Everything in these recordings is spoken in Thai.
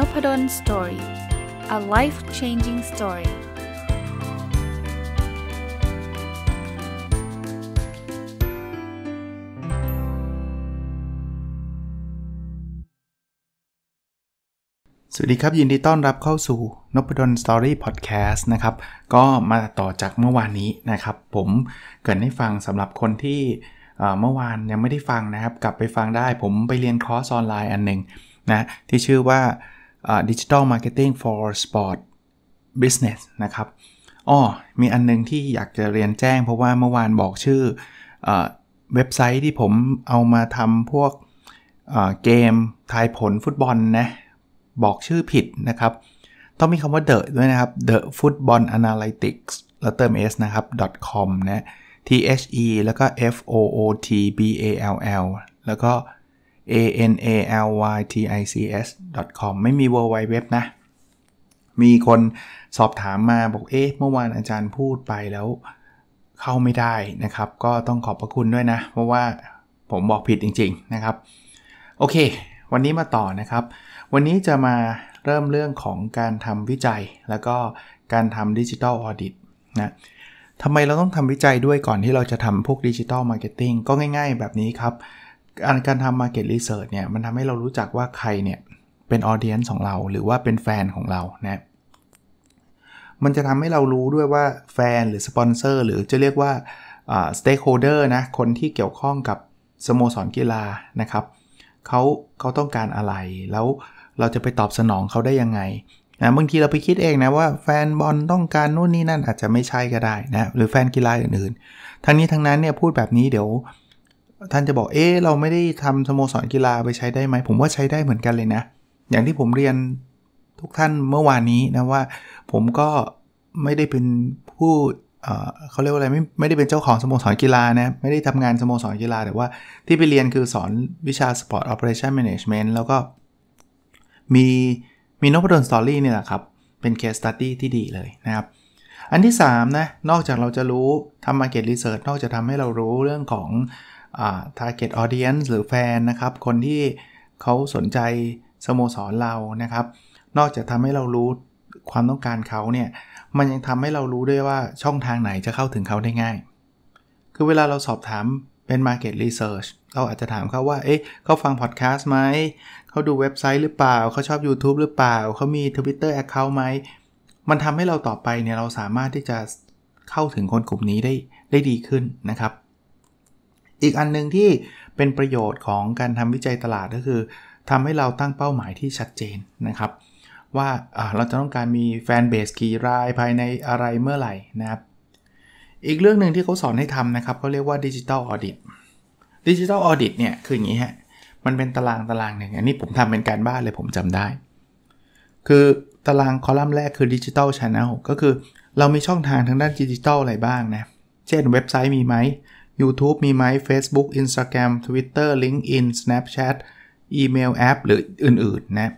n o p ด d o สตอรี่ a life changing story สวัสดีครับยินดีต้อนรับเข้าสู่นพดลสตอรี่พอดแคสต์นะครับ ก็มาต่อจากเมื่อวานนี้นะครับ ผมเกิดให้ฟังสำหรับคนที่เมื่อวานยังไม่ได้ฟังนะครับกลับไปฟังได้ผมไปเรียนคอร์สออนไลน์อันหนึ่งนะที่ชื่อว่าดิจิทัลมาร์เก็ตติ้ง for sport business นะครับอ๋อมีอันนึงที่อยากจะเรียนแจ้ง เพราะว่าเมื่อวานบอกชื่ออเว็บไซต์ที่ผมเอามาทำพวกเกมทายผลฟุตบอลนะ บอกชื่อผิดนะครับ ต้องมีคำว่า the ด้วยนะครับ the football analytics แล้วเติม s นะครับ .com นะ t h e แล้วก็ f o o t b a l l แล้วก็ a n a l y t i c s com ไม่มี w w w นะ มีคนสอบถามมาบอก เอ๊ะ เมื่อวานอาจารย์พูดไปแล้ว เข้าไม่ได้นะครับ ก็ต้องขอบพระคุณด้วยนะ เพราะว่าผมบอกผิดจริงๆนะครับ โอเค วันนี้มาต่อนะครับ วันนี้จะมาเริ่มเรื่องของการทำวิจัยแล้วก็การทำดิจิทัลออดิตนะ ทำไมเราต้องทำวิจัยด้วยก่อนที่เราจะทำพวกดิจิทัลมาร์เก็ตติ้งก็ง่ายๆแบบนี้ครับการทำมาเก็ตรีเสิร์ชเนี่ยมันทำให้เรารู้จักว่าใครเนี่ย เป็นออเดียนของเราหรือว่าเป็นแฟนของเรานะมันจะทำให้เรารู้ด้วยว่าแฟน หรือสปอนเซอร์หรือจะเรียกว่าสเต็กโฮเดอร์นะ คนที่เกี่ยวข้องกับสโมสรกีฬานะครับเขาเขาต้องการอะไร แล้วเราจะไปตอบสนองเขาได้ยังไงนะบางทีเราไปคิดเองนะว่าแฟนบอลต้องการนู่นนี่นั่นอาจจะไม่ใช่ก็ได้นะหรือแฟนกีฬาอื่นๆทั้งนี้ทั้งนั้นเนี่ยพูดแบบนี้เดี๋ยวท่านจะบอก เอ๊เราไม่ได้ทำสโมสรกีฬาไปใช้ได้ไหม ผมว่าใช้ได้เหมือนกันเลยนะ อย่างที่ผมเรียนทุกท่านเมื่อวานนี้นะว่าผมก็ไม่ได้เป็นผู้เขาเรียกว่าอะไรไม่ไม่ได้เป็นเจ้าของสโมสรกีฬานะ ไม่ได้ทำงานสโมสรกีฬาแต่ว่าที่ไปเรียนคือสอนวิชา Sport Operation Management แล้วก็ มีมีนพดลสตอรี่เนี่ยแหละครับ เป็นเคสตัตตี้ที่ดีเลยนะครับ อันที่ 3นะ นอกจากเราจะรู้ทำมาเก็ตรีเสิร์ชนอกจากทำให้เรารู้เรื่องของ target audience หรือแฟนนะครับ คนที่เขาสนใจสโมสรเรานะครับ นอกจากทำให้เรารู้ความต้องการเขาเนี่ย มันยังทำให้เรารู้ด้วยว่าช่องทางไหนจะเข้าถึงเขาได้ง่าย คือเวลาเราสอบถามเป็น market research เราอาจจะถามเขาว่า เอ๊ะ เขาฟังพอดแคสต์ไหม เขาดูเว็บไซต์หรือเปล่า เขาชอบ YouTube หรือเปล่า เขามี Twitter Account ไหม มันทำให้เราต่อไปเนี่ยเราสามารถที่จะเข้าถึงคนกลุ่มนี้ได้ได้ดีขึ้นนะครับอีกอันหนึ่งที่เป็นประโยชน์ของการทำวิจัยตลาดก็คือ ทำให้เราตั้งเป้าหมายที่ชัดเจนนะครับว่าเราจะต้องการมีแฟนเบสกี่รายภายในอะไรเมื่อไหร่นะครับอีกเรื่องหนึ่งที่เขาสอนให้ทำนะครับเขาเรียกว่าดิจิตอลออเดดดิจิตอลออเดดเนี่ยคืออย่างนี้ฮะมันเป็นตารางตารางหนึ่งอันนี้ผมทำเป็นการบ้านเลยผมจำได้ คือตารางคอลัมน์แรกคือดิจิตอลชานัลก็คือเรามีช่องทางทางด้านดิจิตอลอะไรบ้างนะเช่นเว็บไซต์มีไหม YouTube มีไหม Facebook Instagram Twitter LinkedIn Snapchat อีเมลแอปหรืออื่นๆนะ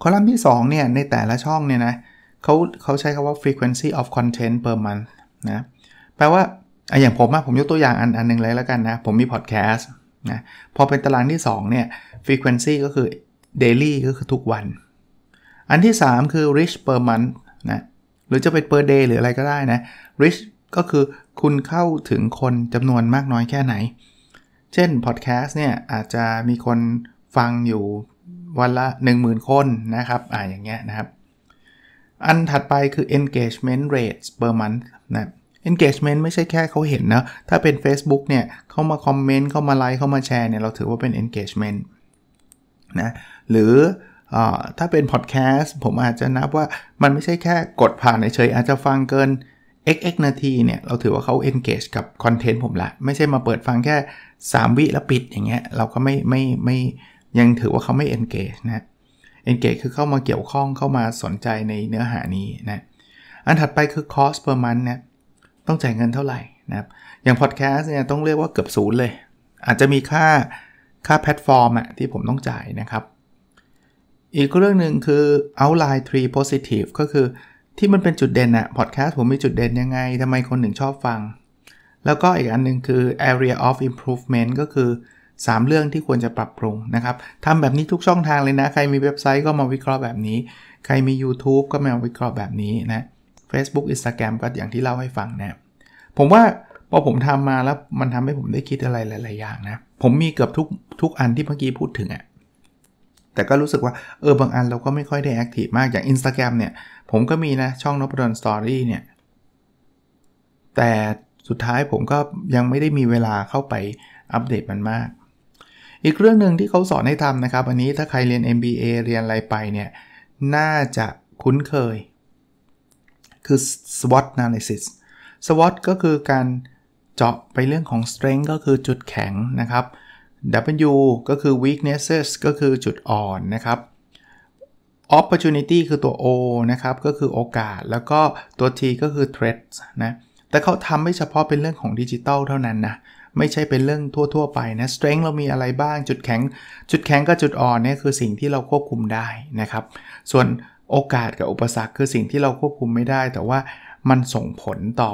คอลัมน์ที่2เนี่ยในแต่ละช่องเนี่ยนะเขาเขาใช้คำว่า frequency of content per month นะแปลว่าอย่างผมอะผมยกตัวอย่างอันอันหนึ่งเลยแล้วกันนะ ผมมีพอดแคสต์นะพอเป็นตารางที่2เนี่ย frequency ก็คือ daily ก็คือทุกวัน อันที่ 3 คือ r i c h per month นะหรือจะเป็น per day หรืออะไรก็ได้นะ r i c h ก็คือคุณเข้าถึงคนจำนวนมากน้อยแค่ไหน เช่นพอดแคสต์เนี่ย อาจจะมีคนฟังอยู่วันละ 10,000 คนนะครับ อ่าอย่างเงี้ยนะครับ อันถัดไปคือ engagement rates per month นะ engagement ไม่ใช่แค่เขาเห็นนะ ถ้าเป็น Facebook เนี่ยเข้ามาคอมเมนต์เข้ามาไลค์เข้ามาแชร์เนี่ยเราถือว่าเป็น engagement นะ หรืออถ้าเป็นพอดแคสต์ผมอาจจะนับว่ามันไม่ใช่แค่กดผ่านเฉยอาจจะฟังเกิน xx นาทีเนี่ยเราถือว่าเขา engage กับคอนเทนต์ผมละไม่ใช่มาเปิดฟังแค่ 3 วิแล้วปิดอย่างเงี้ย เราก็ไม่ไม่ไม่ยังถือว่าเขาไม่ engage นะ engage คือเข้ามาเกี่ยวข้องเข้ามาสนใจในเนื้อหานี้นะอันถัดไปคือ cost per month นะต้องจ่ายเงินเท่าไหร่นะครับ อย่างพอ d แคสต์เนี่ยต้องเรียกว่าเกือบศูนย์เลย อาจจะมีค่าค่าแพลตฟอร์มอะที่ผมต้องจ่ายนะครับ อีกเรื่องหนึ่งคือ outline tree positive ก็คือที่มันเป็นจุดเด่นอะพอดแคสต์ผมมีจุดเด่นยังไงทำไมคนหนึ่งชอบฟัง แล้วก็อีกอันนึงคือ area of improvement ก็คือ 3 เรื่องที่ควรจะปรับปรุงนะครับทำแบบนี้ทุกช่องทางเลยนะ ใครมีเว็บไซต์ก็มาวิเคราะห์แบบนี้ ใครมี YouTube ก็มาวิเคราะห์แบบนี้นะ Facebook Instagram ก็อย่างที่เล่าให้ฟังนะ ผมว่าพอผมทำมาแล้วมันทำให้ผมได้คิดอะไรหลายๆอย่างนะผมมีเกือบทุกทุกอันที่เมื่อกี้พูดถึงอะแต่ก็รู้สึกว่า เออ บางอันเราก็ไม่ค่อยได้แอคทีฟมาก อย่าง Instagram เนี่ย ผมก็มีนะ ช่องนพดลสตอรี่เนี่ย แต่สุดท้ายผมก็ยังไม่ได้มีเวลาเข้าไปอัปเดตมันมาก อีกเรื่องหนึ่งที่เขาสอนให้ทำนะครับ อันนี้ถ้าใครเรียน MBA เรียนอะไรไปเนี่ย น่าจะคุ้นเคย คือ SWOT analysis SWOT ก็คือการเจาะไปเรื่องของ strength ก็คือจุดแข็งนะครับ W ก็คือ weaknesses ก็คือจุดอ่อนนะครับ opportunity คือตัว O นะครับ ก็คือโอกาส แล้วก็ตัว T ก็คือ threats นะ แต่เขาทำไม่เฉพาะเป็นเรื่องของดิจิตอลเท่านั้นนะ ไม่ใช่เป็นเรื่องทั่วๆไปนะ strength เรามีอะไรบ้าง จุดแข็ง จุดแข็งกับจุดอ่อนเนี่ยคือสิ่งที่เราควบคุมได้นะครับ ส่วนโอกาสกับอุปสรรคคือสิ่งที่เราควบคุมไม่ได้ แต่ว่ามันส่งผลต่อ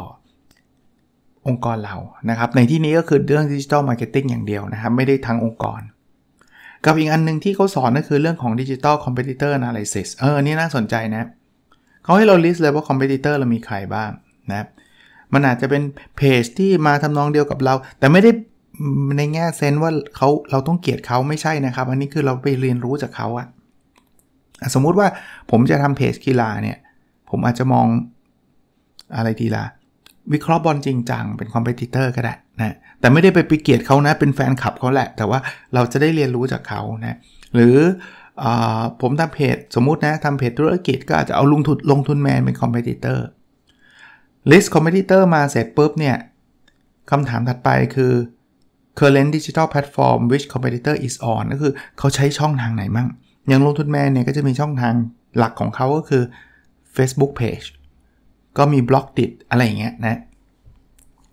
องค์กรเรา นะครับ ในที่นี้ก็คือเรื่องดิจิทัลมาร์เก็ตติ้งอย่างเดียวนะครับ ไม่ได้ทั้งองค์กร กับอีกอันนึงที่เขาสอนก็คือเรื่องของดิจิทัลคอมเพติเตอร์นาลิซิส เออนี่น่าสนใจนะเขาให้เราลิสต์เลยว่าคอมเพติเตอร์เรามีใครบ้างนะมันอาจจะเป็นเพจที่มาทำนองเดียวกับเรา แต่ไม่ได้ในแง่เซนว่าเขาเราต้องเกลียดเขาไม่ใช่นะครับ อันนี้คือเราไปเรียนรู้จากเขาอะสมมุติว่าผมจะทำเพจกีฬาเนี่ย ผมอาจจะมองอะไรทีละวิเคราะห์บอลจริงจัง เป็นคอมเพติเตอร์ก็ได้นะแต่ไม่ได้ไปไปเกลียดเขานะเป็นแฟนคลับเขาแหละ แต่ว่าเราจะได้เรียนรู้จากเขานะ หรืออผมทำเพจ สมมุตินะทำเพจ ธุรกิจก็อาจจะเอาลงทุนลงทุนแมนเป็นคอมเพติเตอร์ลิสต์คอมเพติเตอร์มาเสร็จปุ๊บเนี่ยคำถามถัดไปคือ current digital platform which competitor is on ก็คือเขาใช้ช่องทางไหนมั่งอย่างลงทุนแมนเนี่ยก็จะมีช่องทางหลักของเขาก็คือ Facebook page ก็มีบล็อกติด อะไรอย่างเงี้ยนะ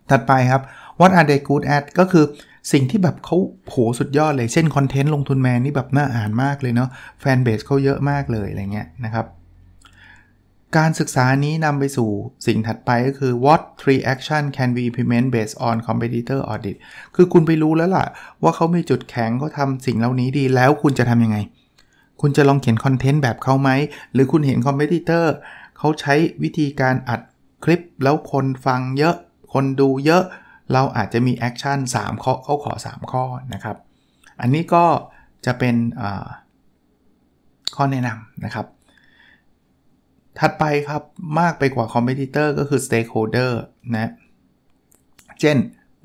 ถัดไปครับ what are they good at ก็คือสิ่งที่แบบเขาโหสุดยอดเลย เช่นคอนเทนต์ลงทุนแมนนี่แบบน่าอ่านมากเลยเนาะ แฟนเบสเขาเยอะมากเลย อะไรเงี้ยนะครับ การศึกษานี้นำไปสู่สิ่งถัดไปก็คือ what three action can we implement based on competitor audit คือคุณไปรู้แล้วล่ะ ว่าเขามีจุดแข็งเขาทำสิ่งเหล่านี้ดีแล้วคุณจะทำยังไง คุณจะลองเขียนคอนเทนต์แบบเขาไหมหรือคุณเห็นคอมเพติเตอร์เขาใช้วิธีการอัดคลิปแล้วคนฟังเยอะ คนดูเยอะ เราอาจจะมีแอคชั่น3ข้อเขาขอ 3 ข้อนะครับ อันนี้ก็จะเป็นข้อแนะนำนะครับ ถัดไปครับ มากไปกว่าคอมเพติเตอร์ก็คือสเต็กโฮเดอร์นะ เช่น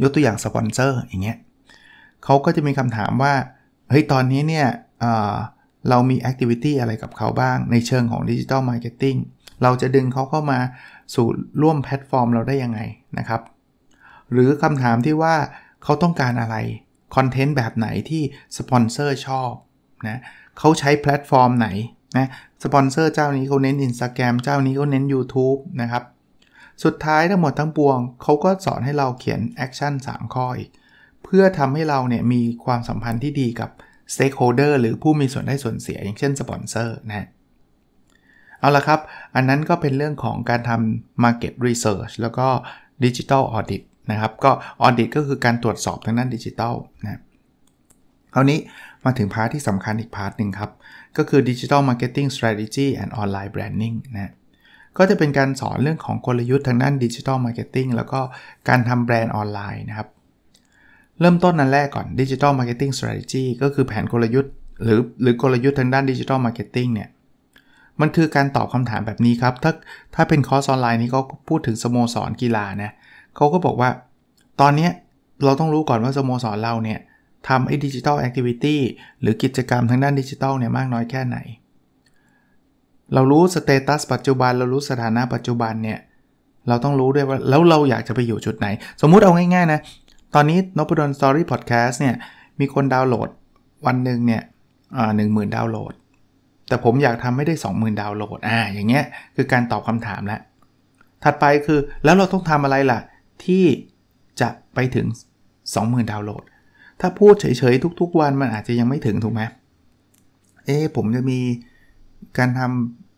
ยกตัวอย่างสปอนเซอร์อย่างเงี้ยเขาก็จะมีคำถามว่าเฮ้ยตอนนี้เนี่ยเรามีแอคทิวิตี้อะไรกับเขาบ้างในเชิงของดิจิทัลมาร์เก็ตติ้เเราจะดึงเขาเข้ามาสู่ร่วมแพลตฟอร์มเราได้ยังไงนะครับ หรือคำถามที่ว่าเขาต้องการอะไร คอนเทนต์แบบไหนที่สปอนเซอร์ชอบนะเขาใช้แพลตฟอร์มไหนนะสปอนเซอร์เจ้านี้เขาเน้น Instagram เจ้านี้เขาเน้น YouTube นะครับ สุดท้ายทั้งหมดทั้งปวงเขาก็สอนให้เราเขียนแอคชั่น3ข้ออีก เพื่อทำให้เราเนี่ยมีความสัมพันธ์ที่ดีกับสเต็กโฮเดอร์หรือผู้มีส่วนได้ส่วนเสียอย่างเช่นสปอนเซอร์นะเอาละครับ อันนั้นก็เป็นเรื่องของการทำ market research แล้วก็ digital audit นะครับ ก็ audit ก็คือการตรวจสอบทางด้านดิจิทัลนะคราวนี้ มาถึงพาร์ทที่สำคัญอีกพาร์ทหนึ่งครับ ก็คือ digital marketing strategy and online branding นะก็จะเป็นการสอนเรื่องของกลยุทธ์ทางด้านดิจิทัลมาร์เก็ตติ้งแล้วก็การทำแบรนด์ออนไลน์นะครับ เริ่มต้นนั้นแรกก่อนดิจิทัลมาร์เก็ตติ้งสตรัทจีก็คือแผนกลยุทธ์ หรือหรือกลยุทธ์ทางด้านดิจิทัลมาร์เก็ตติ้งเนี่ยมันคือการตอบคำถามแบบนี้ครับ ถ้าถ้าเป็นคอร์สออนไลน์นี้ก็พูดถึงสโมสรกีฬานะเขาก็บอกว่าตอนนี้เราต้องรู้ก่อนว่าสโมสรเราเนี่ยทำไอ้ดิจิทัลแอคทิวิตี้หรือกิจกรรมทางด้านดิจิทัลเนี่ยมากน้อยแค่ไหน เรารู้สเตตัสปัจจุบันเรารู้สถานะปัจจุบันเนี่ย เราต้องรู้ด้วยว่าแล้วเราอยากจะไปอยู่จุดไหน สมมุติเอาง่ายๆนะตอนนี้นพดลสตอรี่พอดแคสต์เนี่ยมีคนดาวน์โหลดวันหนึ่งเนี่ยหนึ่งหมื่นดาวน์โหลดแต่ผมอยากทำให้ได้ 20,000 ดาวน์โหลด อ่า อย่างเงี้ย คือการตอบคำถามแล้ว ถัดไปคือแล้วเราต้องทำอะไรล่ะ ที่จะไปถึง 20,000 ดาวน์โหลด ถ้าพูดเฉยๆทุกๆวันมันอาจจะยังไม่ถึง ถูกไหม เอ๊ผมจะมีการท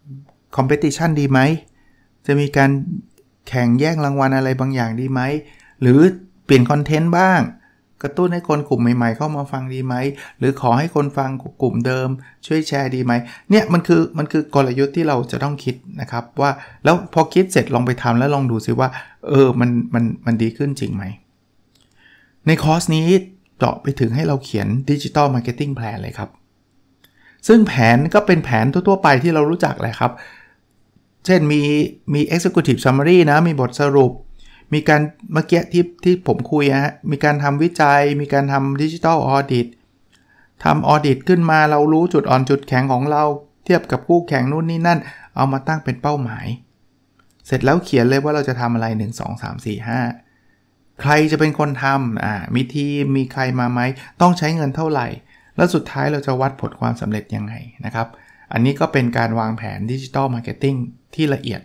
ำคอมเพติชันดีไหม จะมีการแข่งแย่งรางวัลอะไรบางอย่างดีไหม หรือเปลี่ยนคอนเทนต์บ้างกระตุ้นให้คนกลุ่มใหม่ ๆ เข้ามาฟังดีไหม หรือขอให้คนฟังกลุ่มเดิม ช่วยแชร์ดีไหมเนี่ยมันคือมันคือกลยุทธ์ที่เราจะต้องคิดนะครับว่าแล้วพอคิดเสร็จลองไปทำแล้วลองดูซิว่าเออมันมันมันดีขึ้นจริงไหม ในคอร์สนี้เจาะไปถึงให้เราเขียนดิจิตอลมาร์เก็ตติ้งแพลนเลยครับ ซึ่งแผนก็เป็นแผนทั่ว ๆ ไปที่เรารู้จักแหละครับ เช่นมีมี executive summary นะมีบทสรุปมีการเมื่อกี้ที่ที่ผมคุยฮะ มีการทำวิจัย มีการทำดิจิทัลออเดดทำออเดดขึ้นมาเรารู้จุดอ่อนจุดแข็งของเรา เทียบกับคู่แข่งนู่นนี่นั่น เอามาตั้งเป็นเป้าหมาย เสร็จแล้วเขียนเลยว่าเราจะทำอะไร 1 2 3 4 5 ใครจะเป็นคนทำอ่า มีทีม มีใครมาไหม ต้องใช้เงินเท่าไหร่ แล้วสุดท้ายเราจะวัดผลความสำเร็จยังไงนะครับ อันนี้ก็เป็นการวางแผนดิจิทัลมาร์เก็ตติ้งที่ละเอียด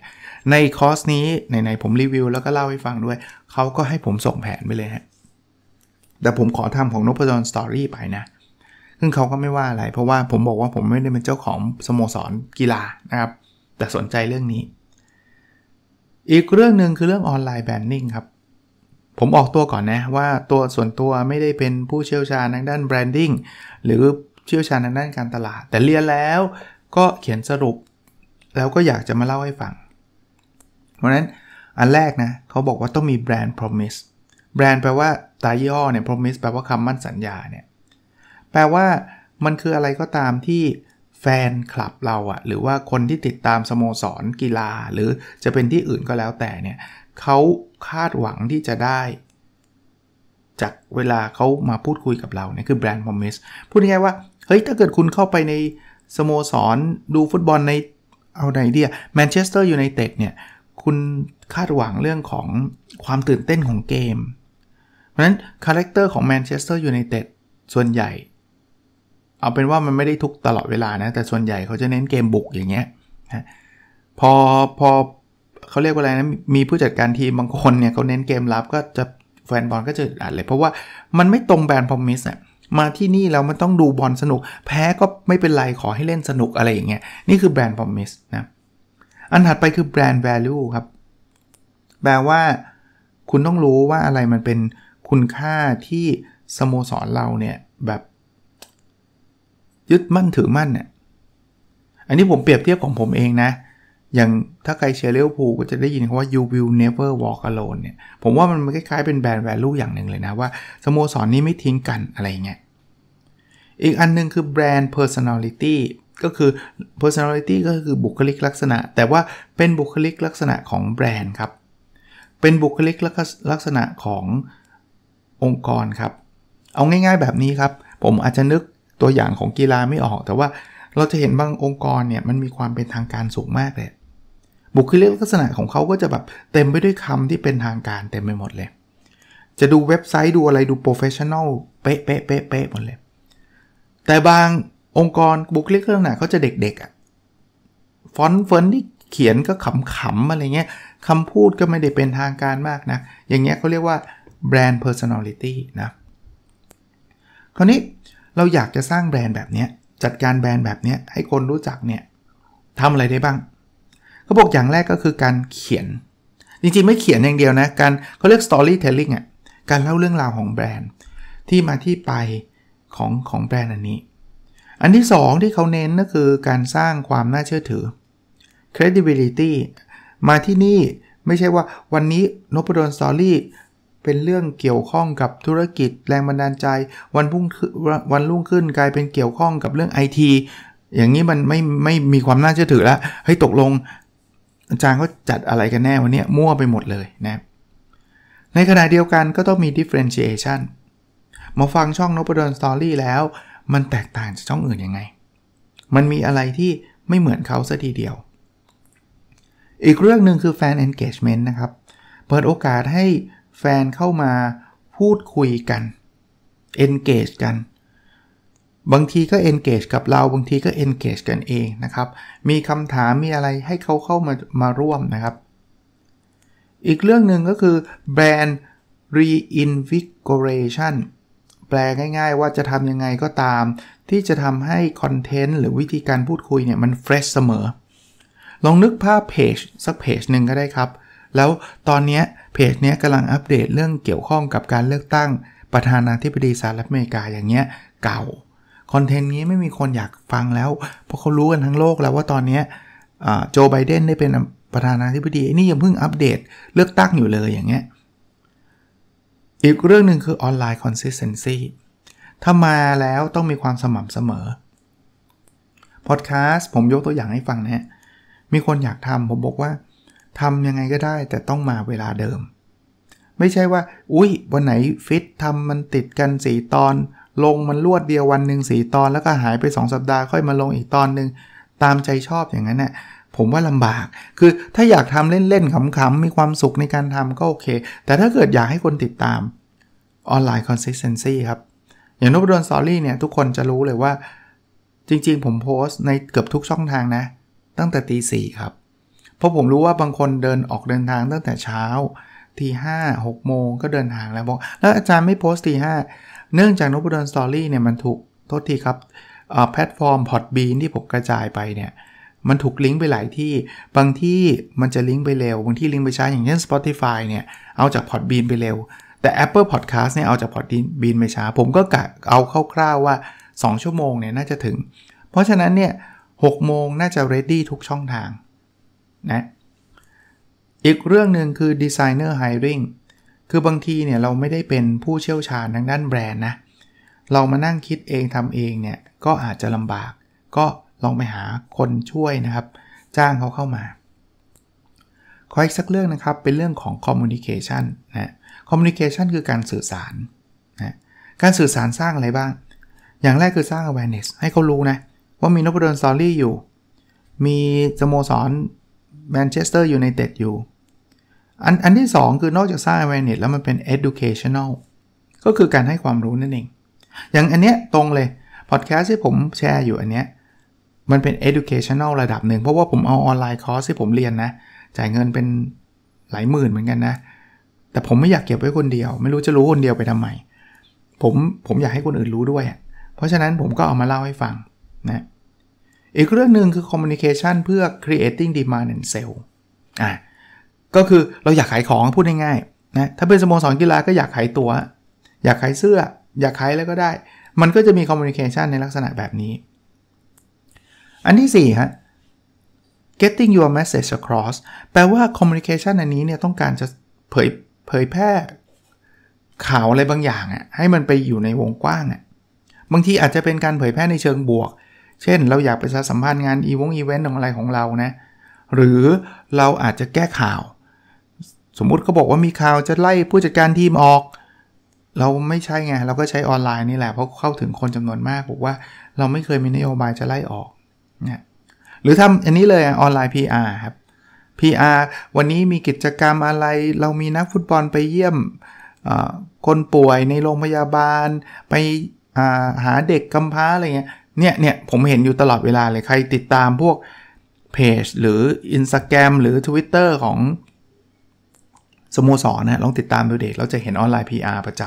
ในคอร์สนี้ไหนๆผมรีวิว แล้วก็เล่าให้ฟังด้วยเขาก็ให้ผมส่งแผนไปเลยฮะแต่ผมขอทำของนพดลสตอรี่ไปนะซึ่งเขาก็ไม่ว่าอะไรเพราะว่าผมบอกว่าผมไม่ได้เป็นเจ้าของสโมสรกีฬานะครับแต่สนใจเรื่องนี้ อีกเรื่องหนึ่งคือเรื่องออนไลน์แบนนิ่งครับผมออกตัวก่อนนะว่าตัวส่วนตัวไม่ได้เป็นผู้เชี่ยวชาญทางด้านแบรนดิ้งหรือเชี่ยวชาญทางด้านการตลาด แต่เรียนแล้วก็เขียนสรุป แล้วก็อยากจะมาเล่าให้ฟังเพราะนั้นอันแรกนะเขาบอกว่าต้องมีแบรนด์ promise แบรนด์แปลว่าตาย่อเนี่ย promise แปลว่าคำมั่นสัญญาเนี่ยแปลว่ามันคืออะไรก็ตามที่แฟนคลับเราอะหรือว่าคนที่ติดตามสโมสรกีฬา หรือจะเป็นที่อื่นก็แล้วแต่เนี่ยเขาคาดหวังที่จะได้ จากเวลาเขามาพูดคุยกับเราเนี่ยคือแบรนด์พอมิสพูดง่ายๆว่า เฮ้ยถ้าเกิดคุณเข้าไปในสโมสร ดูฟุตบอลในเอาไหนเดียแมนเชสเตอร์ยูไนเต็ดเนี่ยคุณคาดหวังเรื่องของความตื่นเต้นของเกม เพราะฉะนั้นคาแรคเตอร์ของแมนเชสเตอร์ยูไนเต็ดส่วนใหญ่ เอาเป็นว่ามันไม่ได้ทุกตลอดเวลานะ แต่ส่วนใหญ่เขาจะเน้นเกมบุกอย่างเงี้ยนะพอพอเขาเรียกว่าอะไรนะ มีผู้จัดการทีมบางคนเนี่ย เขาเน้นเกมรับก็จะ แฟนบอลก็จะอัดเลย เพราะว่ามันไม่ตรงแบรนด์พอมิสอะมาที่นี่แล้วมันต้องดูบอลสนุก แพ้ก็ไม่เป็นไรขอให้เล่นสนุกอะไรอย่างเงี้ย นี่คือแบรนด์พอมิสนะเอันถัดไปคือ brand value ครับ แปลว่าคุณต้องรู้ว่าอะไรมันเป็นคุณค่าที่สโมสรเราเนี่ย แบบยึดมั่นถือมั่นเนี่ย อันนี้ผมเปรียบเทียบของผมเองนะ อย่างถ้าใครเชียร์เลี้ยวภูก็จะได้ยินคำว่า you will never walk alone เนี่ย ผมว่ามันคล้ายๆเป็นแบรนด์แวลูอย่างหนึ่งเลยนะ ว่าสโมสรนนี้ไม่ทิ้งกันอะไรเงี้ย อีกอันนึงคือแบรนด์ personality ก็คือ personality ก็คือบุคลิกลักษณะ แต่ว่าเป็นบุคลิกลักษณะของแบรนด์ครับ เป็นบุคลิกลักษณะขององค์กรครับ เอาง่าย ๆแบบนี้ครับ ผมอาจจะนึกตัวอย่างของกีฬาไม่ออก แต่ว่าเราจะเห็นบางองค์กรเนี่ยมันมีความเป็นทางการสูงมากเลย บุคลิกลักษณะของเขาก็จะแบบเต็มไปด้วยคำที่เป็นทางการเต็มไปหมดเลย จะดูเว็บไซต์ดูอะไรดูโปรเฟชชั่นอลเป๊ะเป๊ะเป๊ะเป๊ะหมดเลยแต่บางองค์กรบุคลิก่องษณะเขาจะเด็กๆอะ่ะ ฟอนต์เฟิต์นที่เขียนก็ขำๆ อะไรเงี้ย คำพูดก็ไม่ได้เป็นทางการมากนะ อย่างเงี้ยเขาเรียกว่าแบรนด์ personality นะ คราวนี้เราอยากจะสร้างแบรนด์แบบเนี้ยจัดการแบรนด์แบบเนี้ยให้คนรู้จักเนี่ยทำอะไรได้บ้างเขาบอกอย่างแรกก็คือการเขียน จริงๆ ไม่เขียนอย่างเดียวนะ การเขาเรียก storytelling อะ่ะการเล่าเรื่องราวของแบรนด์ที่มาที่ไปของของแบรนด์อันนี้อันที่ 2 ที่เขาเน้นก็คือการสร้างความน่าเชื่อถือ credibility มาที่นี่ไม่ใช่ว่าวันนี้นพดลสตอรี่เป็นเรื่องเกี่ยวข้องกับธุรกิจแรงบันดาลใจวันพุ่งวันรุ่งขึ้นกลายเป็นเกี่ยวข้องกับเรื่องไอทีอย่างนี้มันไม่ไม่มีความน่าเชื่อถือแล้วเฮ้ยตกลงอาจารย์เขาจัดอะไรกันแน่วันนี้มั่วไปหมดเลยนะในขณะเดียวกันก็ต้องมี differentiation มาฟังช่องนพดลสตอรี่แล้วมันแตกต่างจากช่องอื่นยังไง มันมีอะไรที่ไม่เหมือนเขาซะทีเดียว อีกเรื่องหนึ่งคือแฟนเอนเกจเมนต์นะครับ เปิดโอกาสให้แฟนเข้ามาพูดคุยกัน เอนเกจกัน บางทีก็เอนเกจกับเรา บางทีก็เอนเกจกันเองนะครับ มีคำถาม มีอะไรให้เขาเข้ามามาร่วมนะครับ อีกเรื่องหนึ่งก็คือแบรนด์ Reinvigoration แปลง่ายๆว่าจะทำยังไงก็ตาม ที่จะทำให้คอนเทนต์หรือวิธีการพูดคุยเนี่ยมันเฟรชเสมอ ลองนึกภาพเพจสักเพจหนึ่งก็ได้ครับ แล้วตอนนี้เพจนี้กำลังอัปเดตเรื่องเกี่ยวข้องกับการเลือกตั้งประธานาธิบดีสหรัฐอเมริกาอย่างเงี้ยเก่า คอนเทนต์นี้ไม่มีคนอยากฟังแล้ว เพราะเขารู้กันทั้งโลกแล้วว่าตอนนี้โจไบเดนได้เป็นประธานาธิบดีนี่ยังเพิ่งอัปเดตเลือกตั้งอยู่เลยอย่างเงี้ยอีกเรื่องหนึ่งคือออนไลน์คอนสิสเซนซีถ้ามาแล้วต้องมีความสม่ำเสมอ พอดแคสต์ผมยกตัวอย่างให้ฟังนะมีคนอยากทำผมบอกว่าทำยังไงก็ได้ แต่ต้องมาเวลาเดิม ไม่ใช่ว่าอุ้ยวันไหนฟิตทำมันติดกันสีตอน ลงมันลวดเดียววันหนึ่งสีตอนแล้วก็หายไป 2 สัปดาห์ค่อยมาลงอีกตอนหนึ่งตามใจชอบอย่างนั้นนะ่ะผมว่าลำบาก คือถ้าอยากทำเล่นๆ ขำๆ มีความสุขในการทำก็โอเค แต่ถ้าเกิดอยากให้คนติดตามออนไลน์คอนสิสเทนซีครับ อย่างนบดนสอรี่เนี่ย ทุกคนจะรู้เลยว่าจริงๆ ผมโพสต์ในเกือบทุกช่องทางนะ ตั้งแต่ตีสี่ครับ เพราะผมรู้ว่าบางคนเดินออกเดินทางตั้งแต่เช้าทีห้าหกโมงก็เดินทางแล้วบอกแล้วอาจารย์ไม่โพสต์ทีห้าเนื่องจากนบดนสอรี่เนี่ยมันถูกโทษทีครับแพลตฟอร์มพอดบีนที่ผมกระจายไปเนี่ยมันถูกลิงก์ไปหลายที่ บางที่มันจะลิงก์ไปเร็ว บางที่ลิงก์ไปช้า อย่างเช่น Spotify เนี่ย เอาจาก Podbean ไปเร็ว แต่ Apple Podcast เนี่ย เอาจาก Podbean ไปช้า ผมก็กะเอาคร่าวๆว่า 2 ชั่วโมงเนี่ย น่าจะถึง เพราะฉะนั้นเนี่ยหกโมงน่าจะ ready ทุกช่องทางนะ อีกเรื่องหนึ่งคือ designer hiring คือบางทีเนี่ย เราไม่ได้เป็นผู้เชี่ยวชาญทางด้านแบรนด์นะ เรามานั่งคิดเองทำเองเนี่ยก็อาจจะลำบากก็ลองไปหาคนช่วยนะครับ จ้างเขาเข้ามาขออีกสักเรื่องนะครับเป็นเรื่องของ communication นะ communication คือการสื่อสารนะการสื่อสารสร้างอะไรบ้าง อย่างแรกคือสร้าง awareness ให้เขารู้นะ ว่ามีนบดอสซอรี่อยู่ มีสโมสรแมนเชสเตอร์ยูไนเต็ดอยู่ อันอันที่ 2คือนอกจากสร้าง awareness แล้วมันเป็น educational ก็คือการให้ความรู้นั่นเองอย่างอันเนี้ยตรงเลยพอดแคสต์ที่ผมแชร์อยู่อันเนี้ยมันเป็น educational ระดับหนึ่งเพราะว่าผมเอาออนไลน์คอร์สที่ผมเรียนนะ จ่ายเงินเป็นหลายหมื่นเหมือนกันนะ แต่ผมไม่อยากเก็บไว้คนเดียว ไม่รู้จะรู้คนเดียวไปทำไมผมผมอยากให้คนอื่นรู้ด้วย เพราะฉะนั้นผมก็เอามาเล่าให้ฟังนะอีกเรื่องหนึ่งคือ communication เพื่อ creating demand and sell อ่ะก็คือเราอยากขายของพูดง่ายๆนะถ้าเป็นสโมสรกีฬาก็อยากขายตัว อยากขายเสื้อ อยากขายแล้วก็ได้ มันก็จะมี communication ในลักษณะแบบนี้อันที่4ฮะ getting your message across แปลว่า communication อันนี้เนี่ย ต้องการจะเผยเผยแพร่ข่าวอะไรบางอย่างอะ่ะให้มันไปอยู่ในวงกว้างอะ่ะ บางทีอาจจะเป็นการเผยแพร่ในเชิงบวก เช่น เราอยากไปสัมพันธ์งานอีวงอีเวนต์ของอะไรของเรานะ หรือเราอาจจะแก้ข่าว สมมุติเขาบอกว่ามีข่าวจะไล่ผู้จัดการทีมออก เราไม่ใช่ไง เราก็ใช้ออนไลน์นี่แหละเพราะเข้าถึงคนจำนวนมากบอกว่าเราไม่เคยมีนโยบายจะไล่ออกนะหรือทำอันนี้เลยออนไลน์ PR ครับ PR วันนี้มีกิจกรรมอะไร เรามีนักฟุตบอลไปเยี่ยมคนป่วยในโรงพยาบาล ไปหาเด็กกำพร้าอะไรเงี้ยเนี่ยเนี่ยผมเห็นอยู่ตลอดเวลาเลย ใครติดตามพวก เพจหรือ Instagram หรือ Twitter ของสโมสรนะลองติดตามดูเด็ก เราจะเห็นออนไลน์ PR ประจ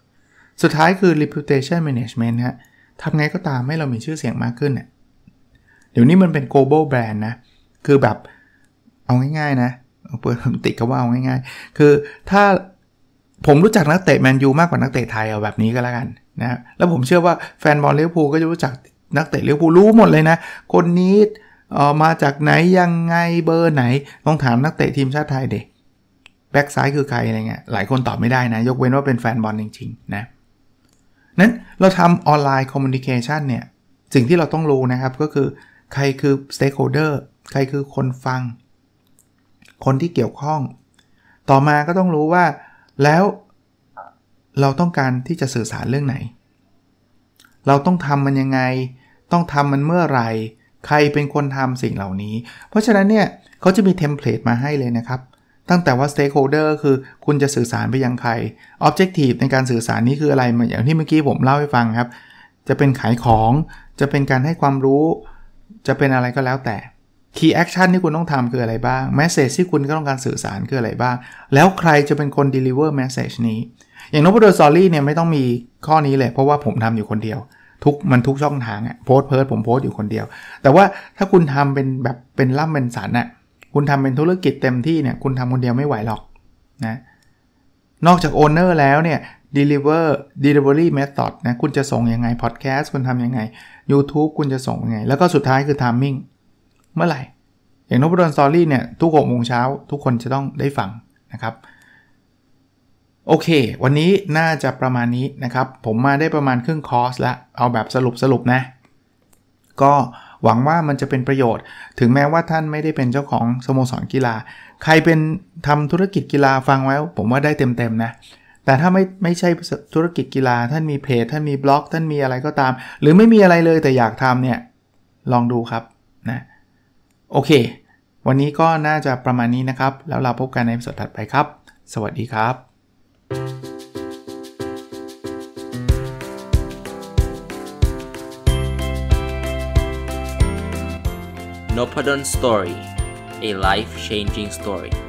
ำสุดท้ายคือ reputation management ฮนะทำไงก็ตามให้เรามีชื่อเสียงมากขึ้นเนะี่ยเดี๋ยวนี้มันเป็น global brand นะ คือแบบ เอาง่ายๆ นะเปิดติดก็ว่าเอาง่ายๆ คือถ้าผมรู้จักนักเตะแมนยูมากกว่านักเตะไทยเอาแบบนี้ก็แล้วกันนะ แล้วผมเชื่อว่าแฟนบอลเลี้ยวภูก็จะรู้จักนักเตะเลี้ยวภูรู้หมดเลยนะ คนนี้เออมาจากไหนยังไงเบอร์ไหน ต้องถามนักเตะทีมชาติไทยเด็กแบ็กซ้ายคือใครอะไรเงี้ย หลายคนตอบไม่ได้นะ ยกเว้นว่าเป็นแฟนบอลจริงๆนะนั้นเราทำออนไลน์คอมมูนิเคชันเนี่ย สิ่งที่เราต้องรู้นะครับก็คือใครคือ stakeholder ใครคือคนฟัง คนที่เกี่ยวข้อง ต่อมาก็ต้องรู้ว่าแล้วเราต้องการที่จะสื่อสารเรื่องไหน เราต้องทำมันยังไง ต้องทำมันเมื่อไหร่ ใครเป็นคนทำสิ่งเหล่านี้ เพราะฉะนั้นเนี่ยเขาจะมีเทมเพลตมาให้เลยนะครับ ตั้งแต่ว่า stakeholder คือคุณจะสื่อสารไปยังใคร objective ในการสื่อสารนี้คืออะไรอย่างที่เมื่อกี้ผมเล่าให้ฟังครับ จะเป็นขายของ จะเป็นการให้ความรู้จะเป็นอะไรก็แล้วแต่ key action ที่คุณต้องทำคืออะไรบ้าง message ที่คุณก็ต้องการสื่อสารคืออะไรบ้าง แล้วใครจะเป็นคน deliver message นี้ อย่างนบดสอรี่เนี่ย ไม่ต้องมีข้อนี้เลย เพราะว่าผมทำอยู่คนเดียว ทุกมันทุกช่องทางอะโพสเพิร์ดผมโพสอยู่คนเดียว แต่ว่าถ้าคุณทำเป็นแบบเป็นล่ำเป็นสันอะคุณทำเป็นธุรกิจเต็มที่เนี่ยคุณทำคนเดียวไม่ไหวหรอกนะนอกจากโอเนอร์แล้วเนี่ย deliver delivery method นะ คุณจะส่งยังไง podcast คุณทำยังไง YouTube คุณจะส่งยังไง แล้วก็สุดท้ายคือ timing เมื่อไหร่ อย่างนบดอนสตอรี่เนี่ย ทุกกโมงเช้า ทุกคนจะต้องได้ฟังนะครับ โอเค วันนี้น่าจะประมาณนี้นะครับ ผมมาได้ประมาณครึ่งคอร์สละเอาแบบสรุปสรุปนะ ก็หวังว่ามันจะเป็นประโยชน์ ถึงแม้ว่าท่านไม่ได้เป็นเจ้าของสโมสรกีฬาใครเป็นทำธุรกิจกีฬาฟังไว้ผมว่าได้เต็มๆนะแต่ถ้าไม่ไม่ใช่ธุรกิจกีฬาท่านมีเพจท่านมีบล็อกท่านมีอะไรก็ตาม หรือไม่มีอะไรเลยแต่อยากทำเนี่ย ลองดูครับ นะ โอเค วันนี้ก็น่าจะประมาณนี้นะครับ แล้วเราพบกันในสดถัดไปครับ สวัสดีครับ n o p a d o n Story a life changing story